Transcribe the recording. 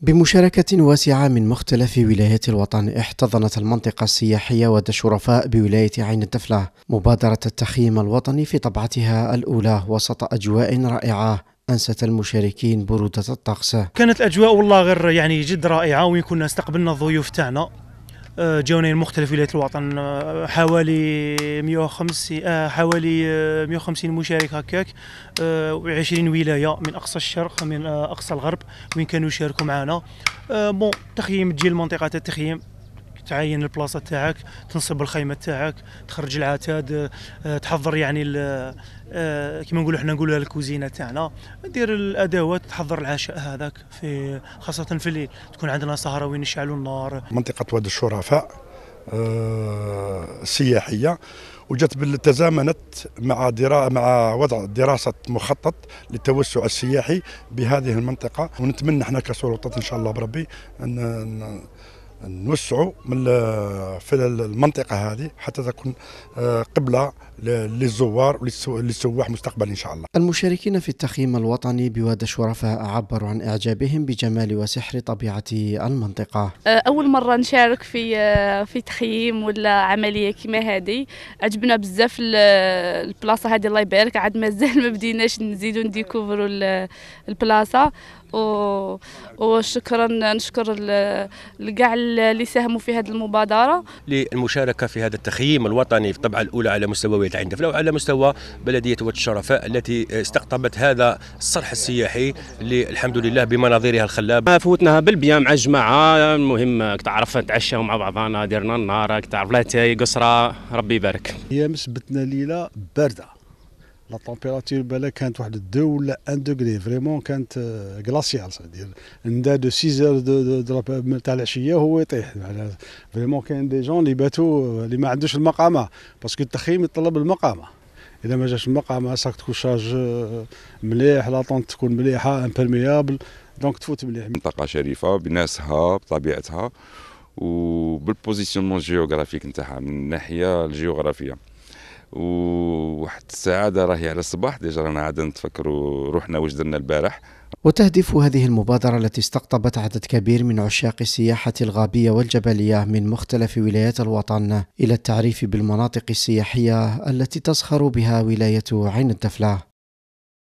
بمشاركة واسعة من مختلف ولايات الوطن احتضنت المنطقة السياحية ودى الشرفاء بولاية عين الدفلة مبادرة التخييم الوطني في طبعتها الأولى وسط أجواء رائعة أنست المشاركين برودة الطقس كانت الأجواء والله غير يعني جد رائعة وين كنا استقبلنا الضيوف تاعنا آه، جونين مختلف ولايه الوطن آه، حوالي 150 آه، حوالي 150 مشارك هكاك و20 ولايه من اقصى الشرق من اقصى الغرب وين كانوا يشاركوا معنا بون تخييم تجي المنطقه تاع التخييم تعين البلاصه تاعك تنصب الخيمه تاعك تخرج العتاد آه، تحضر يعني آه، كما نقولوا حنا نقولوا الكوزينه تاعنا دير الادوات تحضر العشاء هذاك في خاصه في الليل تكون عندنا سهره وين يشعلوا النار منطقه وادي الشرفاء آه، سياحيه وجت تزامنت مع درا مع وضع دراسه مخطط للتوسع السياحي بهذه المنطقه ونتمنى احنا كسلطات ان شاء الله بربي ان نوسعوا من في المنطقه هذه حتى تكون آه، قبله للزوار وللسواح مستقبلا ان شاء الله. المشاركين في التخييم الوطني بواد الشرفاء عبروا عن اعجابهم بجمال وسحر طبيعه المنطقه. آه، اول مره نشارك في آه، في تخييم ولا عمليه كما هذه عجبنا بزاف البلاصه هذه الله يبارك عاد مازال ما بديناش نزيدوا نديكوفرو البلاصه و وشكرا نشكر كاع اللي ساهموا في هذه المبادره للمشاركه في هذا التخييم الوطني في الطبعه الاولى على مستوى ولايه العين دفله وعلى مستوى بلديه واد الشرفاء التي استقطبت هذا الصرح السياحي اللي الحمد لله بمناظرها الخلابه فوتناها بالبيا مع الجماعه المهم تعرف نتعشاو مع بعضنا درنا النهار تعرف لا تاي قصره ربي يبارك هي مسبتنا ليله بارده لا طومبيراتور بالا كانت واحد الدو ولا ان دوغري فريمون كانت غلاسيال ديال ندا دو 6 اور دو دو دو تاع العشيه هو يطيح فريمون كاين دي جون اللي باتوا اللي ما عندوش المقامه باسكو التخييم يطلب المقامه اذا ما جاش المقامه ساك تكون شارج آه، مليح لا تكون مليحه امبرميابل دونك تفوت مليح منطقه شريفه بناسها بطبيعتها وبالبوزيسيونمون جيوغرافيك نتاعها من الناحيه الجيوغرافيه وواحد السعاده راهي على الصباح ديجا رانا عاد نتفكروا روحنا واش درنا البارح وتهدف هذه المبادرة التي استقطبت عدد كبير من عشاق السياحة الغابية والجبلية من مختلف ولايات الوطن إلى التعريف بالمناطق السياحية التي تزخر بها ولاية عين الدفلة